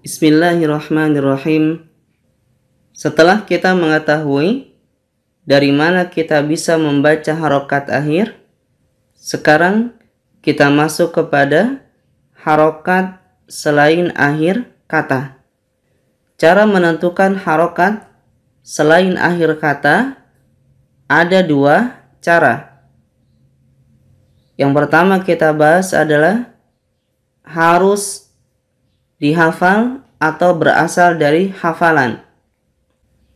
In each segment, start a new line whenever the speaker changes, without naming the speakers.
Bismillahirrahmanirrahim. Setelah kita mengetahui dari mana kita bisa membaca harokat akhir, sekarang kita masuk kepada harokat selain akhir kata. Cara menentukan harokat selain akhir kata ada dua cara. Yang pertama kita bahas adalah harus dihafal atau berasal dari hafalan.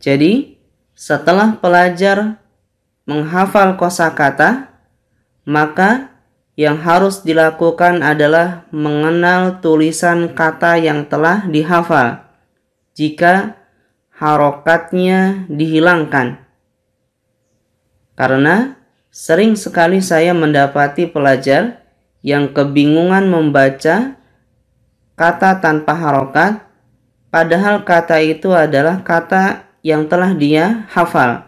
Jadi, setelah pelajar menghafal kosakata, maka yang harus dilakukan adalah mengenal tulisan kata yang telah dihafal. Jika harokatnya dihilangkan. Karena sering sekali saya mendapati pelajar yang kebingungan membaca kata tanpa harokat, padahal kata itu adalah kata yang telah dia hafal.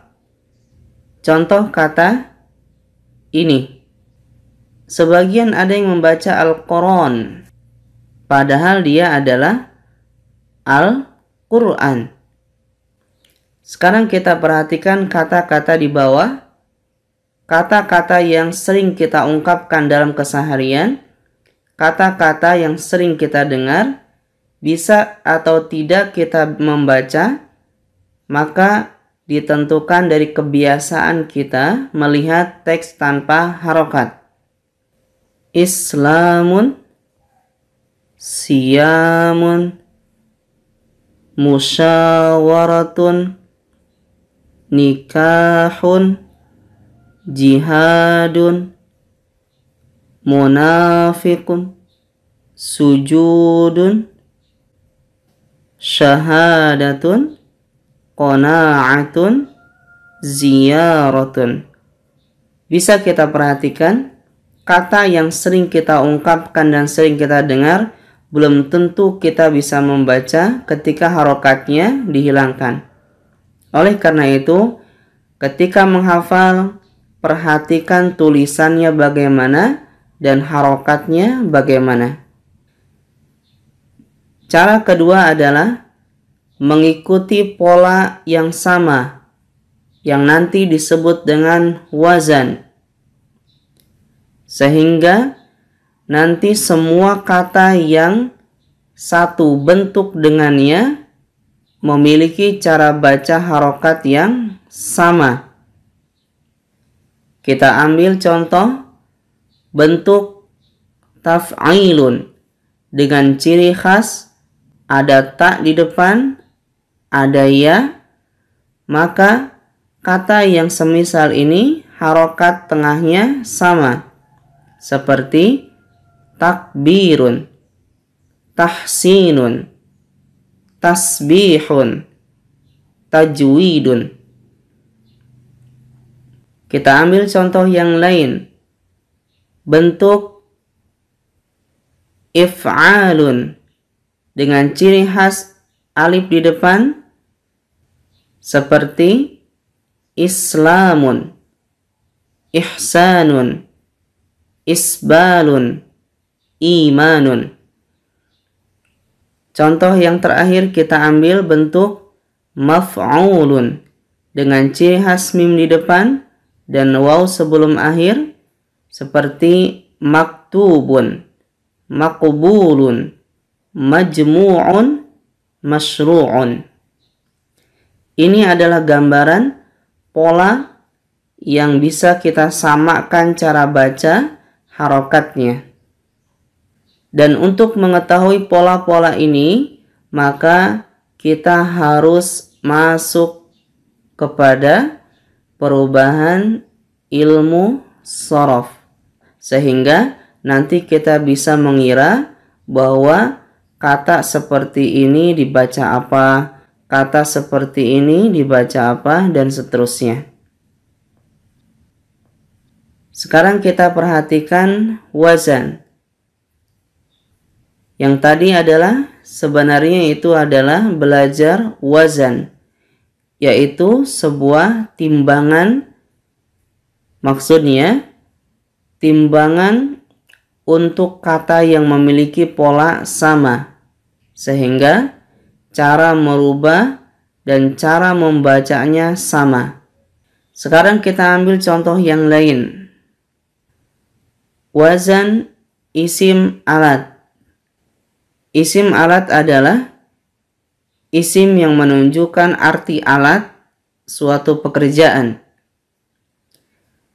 Contoh kata ini. Sebagian ada yang membaca Al-Quran, padahal dia adalah Al-Quran. Sekarang kita perhatikan kata-kata di bawah, kata-kata yang sering kita ungkapkan dalam keseharian, kata-kata yang sering kita dengar, bisa atau tidak kita membaca, maka ditentukan dari kebiasaan kita melihat teks tanpa harokat. Islamun, siamun, musyawaratun, nikahun, jihadun, munafikun sujudun syahadatun qanaatun ziyaratun bisa kita perhatikan kata yang sering kita ungkapkan dan sering kita dengar belum tentu kita bisa membaca ketika harokatnya dihilangkan. Oleh karena itu, ketika menghafal, perhatikan tulisannya bagaimana dan harokatnya bagaimana? Cara kedua adalah mengikuti pola yang sama yang nanti disebut dengan wazan. Sehingga nanti semua kata yang satu bentuk dengannya memiliki cara baca harokat yang sama. Kita ambil contoh bentuk taf'ilun dengan ciri khas ada tak di depan, ada ya, maka kata yang semisal ini harokat tengahnya sama seperti takbirun, tahsinun, tasbihun, tajwidun. Kita ambil contoh yang lain bentuk if'alun dengan ciri khas alif di depan seperti islamun, ihsanun, isbalun, imanun. Contoh yang terakhir kita ambil bentuk maf'ulun dengan ciri khas mim di depan dan waw sebelum akhir seperti maktubun, makubulun, majmu'un, masyru'un. Ini adalah gambaran pola yang bisa kita samakan cara baca harokatnya. Dan untuk mengetahui pola-pola ini, maka kita harus masuk kepada perubahan ilmu sorof sehingga nanti kita bisa mengira bahwa kata seperti ini dibaca apa, kata seperti ini dibaca apa, dan seterusnya. Sekarang kita perhatikan wazan. Yang tadi adalah sebenarnya itu adalah belajar wazan, yaitu sebuah timbangan. Maksudnya, timbangan untuk kata yang memiliki pola sama, sehingga cara merubah dan cara membacanya sama. Sekarang kita ambil contoh yang lain. Wazan isim alat. Isim alat adalah isim yang menunjukkan arti alat suatu pekerjaan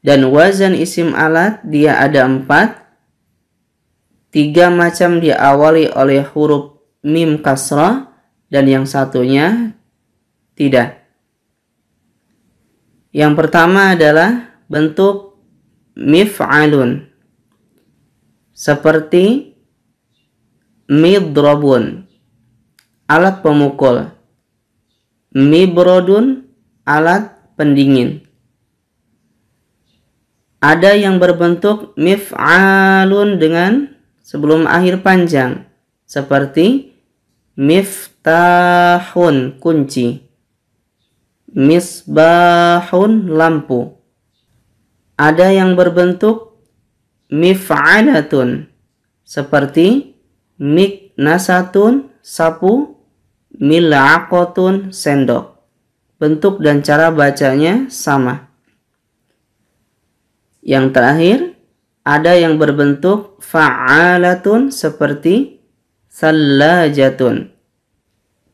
dan wazan isim alat dia ada empat. Tiga macam diawali oleh huruf mim kasrah dan yang satunya tidak. Yang pertama adalah bentuk mif'alun seperti midrobun alat pemukul mibrodun alat pendingin ada yang berbentuk mif'alun dengan sebelum akhir panjang seperti miftahun kunci, misbahun lampu. Ada yang berbentuk mif'alatun seperti miknasatun sapu, mil'aqatun sendok. Bentuk dan cara bacanya sama. Yang terakhir, ada yang berbentuk fa'alatun seperti sallajatun,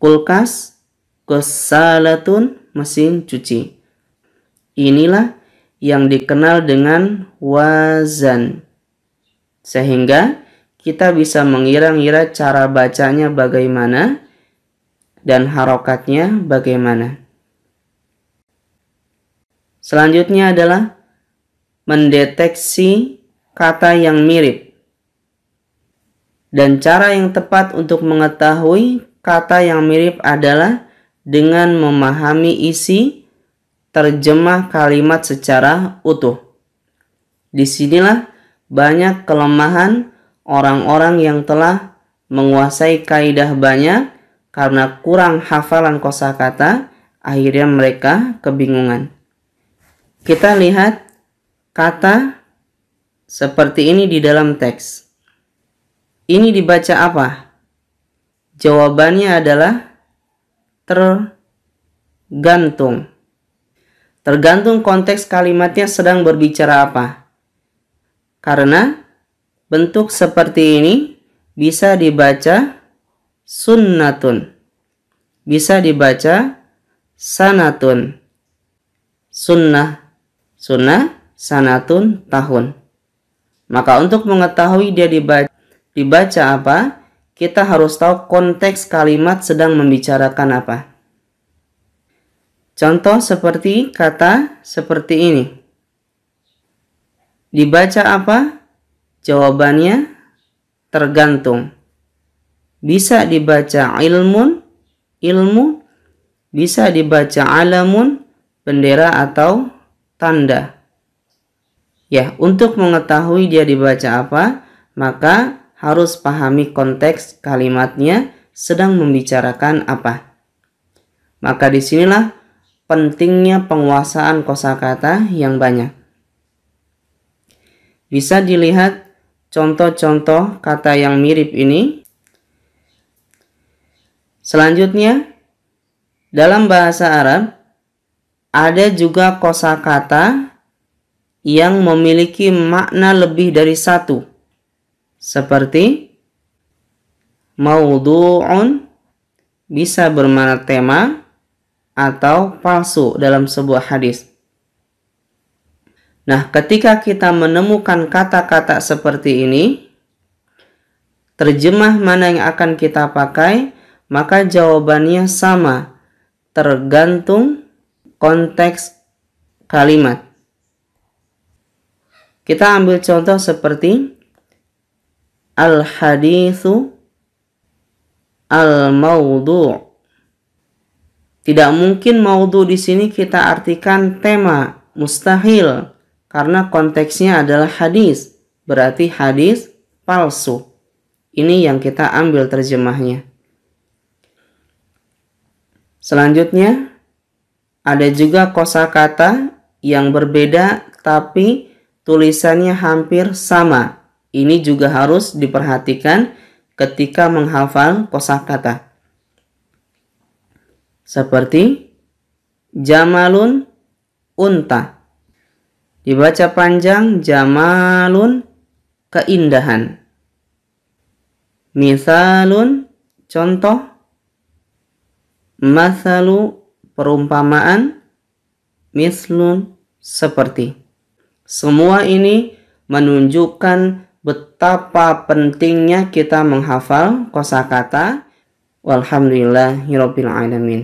kulkas, kesalatun, mesin cuci. Inilah yang dikenal dengan wazan. Sehingga kita bisa mengira-ngira cara bacanya bagaimana dan harokatnya bagaimana. Selanjutnya adalah mendeteksi kata yang mirip dan cara yang tepat untuk mengetahui kata yang mirip adalah dengan memahami isi terjemah kalimat secara utuh. Disinilah banyak kelemahan orang-orang yang telah menguasai kaidah banyak karena kurang hafalan kosakata, akhirnya mereka kebingungan. Kita lihat kata seperti ini di dalam teks. Ini dibaca apa? Jawabannya adalah tergantung. Tergantung konteks kalimatnya sedang berbicara apa. Karena bentuk seperti ini bisa dibaca sunnatun. Bisa dibaca sanatun. Sunnah. Sunnah sanatun tahun. Maka untuk mengetahui dia dibaca, dibaca apa, kita harus tahu konteks kalimat sedang membicarakan apa. Contoh seperti kata seperti ini. Dibaca apa? Jawabannya tergantung. Bisa dibaca ilmun, ilmu, bisa dibaca alamun, bendera atau tanda. Ya, untuk mengetahui dia dibaca apa, maka harus pahami konteks kalimatnya sedang membicarakan apa. Maka disinilah pentingnya penguasaan kosakata yang banyak. Bisa dilihat contoh-contoh kata yang mirip ini. Selanjutnya, dalam bahasa Arab ada juga kosakata yang memiliki makna lebih dari satu seperti maudhu'un bisa bermakna tema atau palsu dalam sebuah hadis. Nah, ketika kita menemukan kata-kata seperti ini, terjemah mana yang akan kita pakai, maka jawabannya sama, tergantung konteks kalimat. Kita ambil contoh seperti al-hadithu al-maudu. Tidak mungkin maudu di sini kita artikan tema, mustahil karena konteksnya adalah hadis, berarti hadis palsu. Ini yang kita ambil terjemahnya. Selanjutnya, ada juga kosakata yang berbeda tapi tulisannya hampir sama. Ini juga harus diperhatikan ketika menghafal kosakata. Seperti Jamalun unta. Dibaca panjang Jamalun keindahan. Misalun contoh Masalu perumpamaan mislun seperti semua ini menunjukkan betapa pentingnya kita menghafal kosakata. Walhamdulillahirabbil alamin.